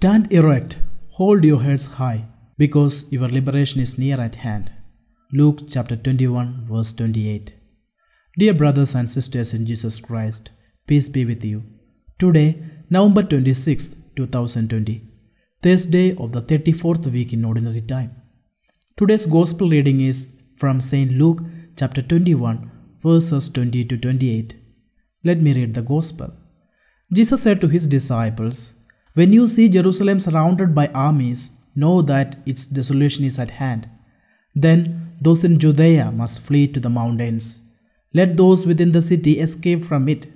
Stand erect, hold your heads high, because your liberation is near at hand. Luke chapter 21, verse 28. Dear brothers and sisters in Jesus Christ, peace be with you. Today, November 26, 2020, Thursday of the 34th week in Ordinary Time. Today's Gospel reading is from St. Luke chapter 21, verses 20 to 28. Let me read the Gospel. Jesus said to his disciples, when you see Jerusalem surrounded by armies, know that its desolation is at hand. Then those in Judea must flee to the mountains. Let those within the city escape from it,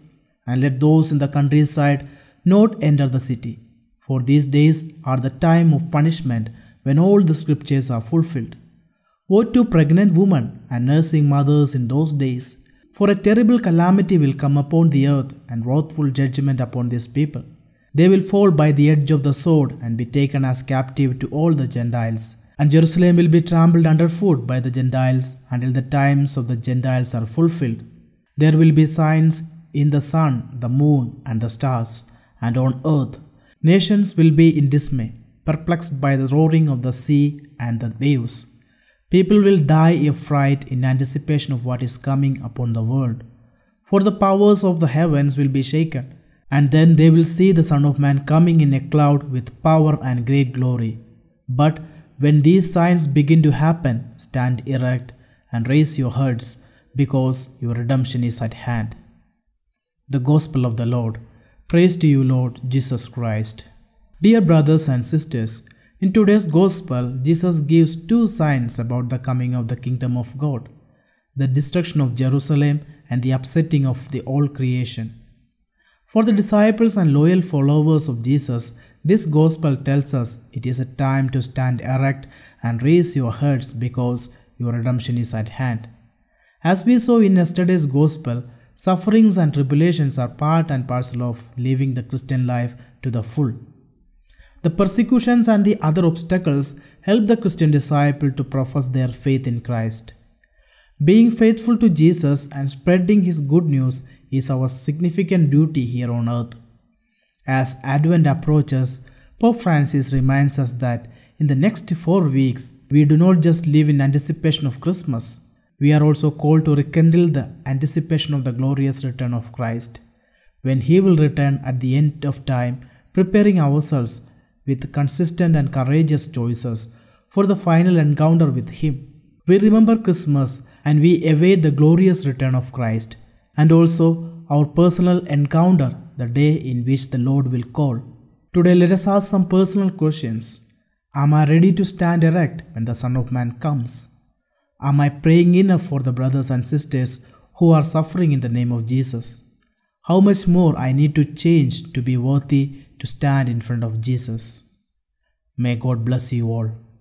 and let those in the countryside not enter the city. For these days are the time of punishment when all the scriptures are fulfilled. Woe to pregnant women and nursing mothers in those days, for a terrible calamity will come upon the earth and wrathful judgment upon these people. They will fall by the edge of the sword and be taken as captive to all the Gentiles. And Jerusalem will be trampled underfoot by the Gentiles until the times of the Gentiles are fulfilled. There will be signs in the sun, the moon, and the stars, and on earth. Nations will be in dismay, perplexed by the roaring of the sea and the waves. People will die of fright in anticipation of what is coming upon the world. For the powers of the heavens will be shaken and then they will see the Son of Man coming in a cloud with power and great glory. But when these signs begin to happen, stand erect and raise your heads, because your redemption is at hand. The Gospel of the Lord. Praise to you, Lord Jesus Christ. Dear brothers and sisters, in today's Gospel, Jesus gives two signs about the coming of the kingdom of God the destruction of Jerusalem and the upsetting of the all creation. For the disciples and loyal followers of Jesus, this gospel tells us it is a time to stand erect and raise your heads because your redemption is at hand. As we saw in yesterday's gospel, sufferings and tribulations are part and parcel of living the Christian life to the full. The persecutions and the other obstacles help the Christian disciple to profess their faith in Christ. Being faithful to Jesus and spreading his good news is our significant duty here on earth. As Advent approaches, Pope Francis reminds us that in the next four weeks, we do not just live in anticipation of Christmas, we are also called to rekindle the anticipation of the glorious return of Christ, when He will return at the end of time, preparing ourselves with consistent and courageous choices for the final encounter with Him. We remember Christmas and we await the glorious return of Christ and also our personal encounter, the day in which the Lord will call. Today, let us ask some personal questions. Am I ready to stand erect when the Son of Man comes? Am I praying enough for the brothers and sisters who are suffering in the name of Jesus? How much more I need to change to be worthy to stand in front of Jesus? May God bless you all.